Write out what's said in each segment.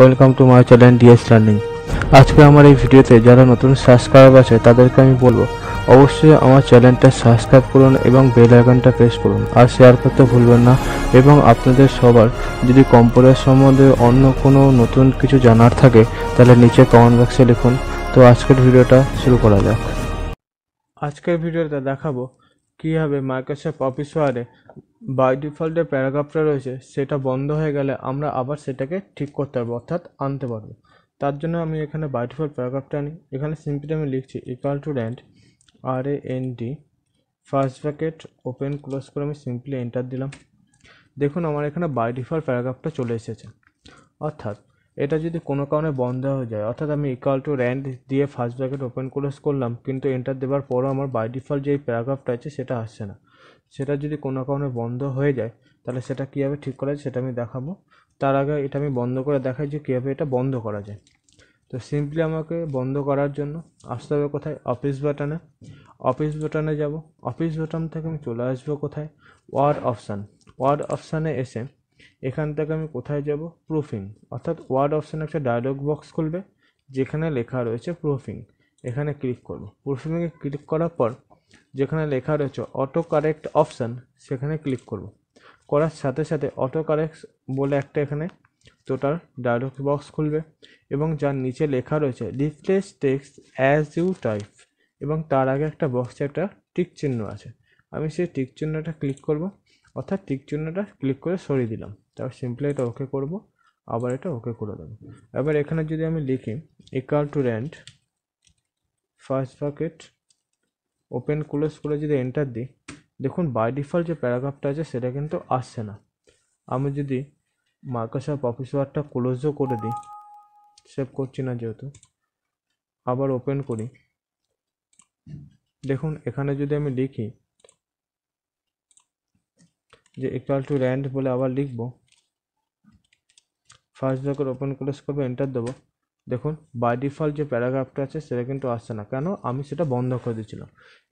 welcome to my channel DS learning আজকে আমার এই ভিডিওতে যারা নতুন সাবস্ক্রাইব আছে তাদেরকে আমি বলবো অবশ্যই আমার চ্যানেলটা সাবস্ক্রাইব করুন এবং বেল আইকনটা প্রেস করুন আর শেয়ার করতে ভুলবেন না এবং আপনাদের সবার যদি কম্পিউটার সম্বন্ধে অন্য কোনো নতুন কিছু জানার থাকে তাহলে নিচে কমেন্ট বক্সে লিখুন তো আজকের ভিডিওটা শুরু করা যাক আজকের ভিডিওতে দেখাবো কীভাবে মাইক্রোসফট অফিসওয়্যারে বাই ডিফল্ট যে প্যারাগ্রাফটা রয়েছে সেটা বন্ধ হয়ে গেলে আমরা আবার সেটাকে ঠিক করতে পারবো অর্থাৎ আনতে পারবো তার জন্য আমি এখানে বাই ডিফল্ট প্যারাগ্রাফটা আনি এখানে সিম্পলি আমি লিখছি equal to rand R A N D first bracket open close করে আমি সিম্পলি এন্টার দিলাম দেখুন আমার এখানে বাই ডিফল্ট প্যারাগ্রাফটা চলে এসেছে অর্থাৎ এটা যদি কোনো কারণে বন্ধ হয়ে যায় অর্থাৎ আমি ইকাল টু র্যান্ড দিয়ে ফার্স্ট ব্র্যাকেট ওপেন করে করলাম কিন্তু এন্টার দেওয়ার পরও আমার বাই ডিফল্ট যে প্যারাগ্রাফটা আছে সেটা আসছে না সেটা যদি কোনো কারণে বন্ধ হয়ে যায় তাহলে সেটা কীভাবে ঠিক করা যায় সেটা আমি দেখাবো তার আগে এটা আমি বন্ধ করে দেখাই যে কীভাবে এটা বন্ধ করা যায় তো সিম্পলি আমাকে বন্ধ করার জন্য আসতে হবে কোথায় অফিস বাটনে অফিস বাটনে যাব অফিস বাটন থেকে আমি চলে আসবো কোথায় ওয়ার্ড অপশান ওয়ার্ড অপশানে এসে এখান থেকে আমি কোথায় যাব প্রুফিং অর্থাৎ ওয়ার্ড অপশানে একটা ডায়লগ বক্স খুলবে যেখানে লেখা রয়েছে প্রুফিং এখানে ক্লিক করব প্রুফিংয়ে ক্লিক করার পর যেখানে লেখা রয়েছে অটো কারেক্ট অপশান সেখানে ক্লিক করব করার সাথে সাথে অটো কারেক্ট বলে একটা এখানে টোটাল ডায়লগ বক্স খুলবে এবং যার নিচে লেখা রয়েছে replace text as you type এবং তার আগে একটা বক্সে একটা টিক চিহ্ন আছে আমি সেই টিক চিহ্নটা ক্লিক করব অর্থাৎ টিক চিহ্নটা ক্লিক করে সরিয়ে দিলাম তারপর সিম্পলি এটা ওকে করব আবার এটা ওকে করে দেবো এবার এখানে যদি আমি লিখি equal to rand first bracket open close করে যদি এন্টার দিই দেখুন বাই ডিফল্ট যে প্যারাগ্রাফটা আছে সেটা কিন্তু আসছে না আমি যদি মাইক্রোসফট অফিস ওয়ার্ডটা ক্লোজও করে দিই সেভ করছি না যেহেতু আবার ওপেন করি দেখুন এখানে যদি আমি লিখি যে ইকুয়াল টু র্যান্ড বলে আবার লিখবো ফার্স্ট ব্র্যাকেট ওপেন ক্লোজ করবো এন্টার দেবো দেখুন বাই ডিফল্ট যে প্যারাগ্রাফটা আছে সেটা কিন্তু আসছে না কেন আমি সেটা বন্ধ করে দিয়েছিলাম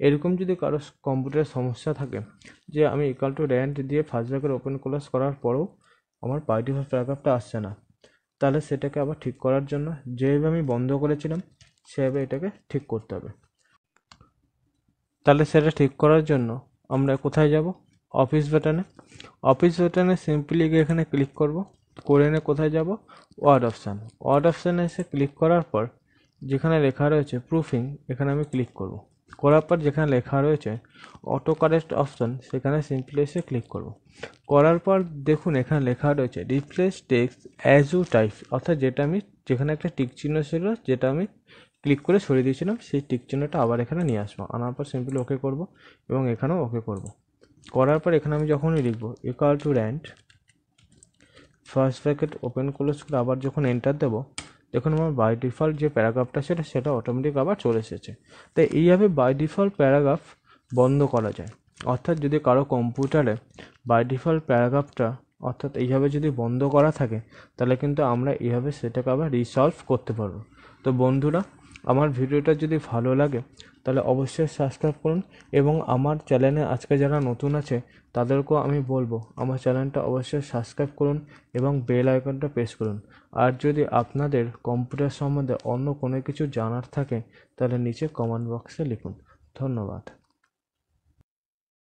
এরকম যদি কারো কম্পিউটারের সমস্যা থাকে যে আমি ইকাল টু র্যান্ট দিয়ে ফার্স্ট ব্র্যাকেট ওপেন ক্লোজ করার পরেও আমার বাই ডিফল্ট প্যারাগ্রাফটা আসছে না তাহলে সেটাকে আবার ঠিক করার জন্য যেভাবে আমি বন্ধ করেছিলাম সেভাবে এটাকে ঠিক করতে হবে তাহলে সেটা ঠিক করার জন্য আমরা কোথায় যাব অফিস বাটনে অফিস বাটনে সিম্পলি গিয়ে এখানে ক্লিক করব করে এনে কোথায় যাব ওয়ার্ড অপশান ওয়ার্ড অপশানে এসে ক্লিক করার পর যেখানে লেখা রয়েছে প্রুফিং এখানে আমি ক্লিক করব করার পর যেখানে লেখা রয়েছে অটো কারেক্ট অপশান সেখানে সিম্পলি এসে ক্লিক করব করার পর দেখুন এখানে লেখা রয়েছে replace text as you types অর্থাৎ যেটা আমি যেখানে একটা টিক চিহ্ন ছিল যেটা আমি ক্লিক করে সরিয়ে দিয়েছিলাম সেই টিক চিহ্নটা আবার এখানে নিয়ে আসবো আনার পর সিম্পলি ওকে করব এবং এখানেও ওকে করব করার পর এখানে আমি যখনই লিখব equal to rand first bracket open close করে আবার যখন এন্টার দেবো দেখুন আমার বাই ডিফল্ট যে প্যারাগ্রাফটা সেটা সেটা অটোমেটিক আবার চলে এসেছে তাই এইভাবে বাই ডিফল্ট প্যারাগ্রাফ বন্ধ করা যায় অর্থাৎ যদি কারো কম্পিউটারে বাই ডিফল্ট প্যারাগ্রাফটা অর্থাৎ এইভাবে যদি বন্ধ করা থাকে তাহলে কিন্তু আমরা এইভাবে সেটাকে আবার রিসলভ করতে পারবো তো বন্ধুরা আমার ভিডিওটা যদি ভালো লাগে তাহলে অবশ্যই সাবস্ক্রাইব করুন এবং আমার চ্যানেলে আজকে যারা নতুন আছে তাদেরকেও আমি বলবো আমার চ্যানেলটা অবশ্যই সাবস্ক্রাইব করুন এবং বেল আইকনটা প্রেস করুন আর যদি আপনাদের কম্পিউটার সম্বন্ধে অন্য কোনো কিছু জানার থাকে তাহলে নিচে কমেন্ট বক্সে লিখুন ধন্যবাদ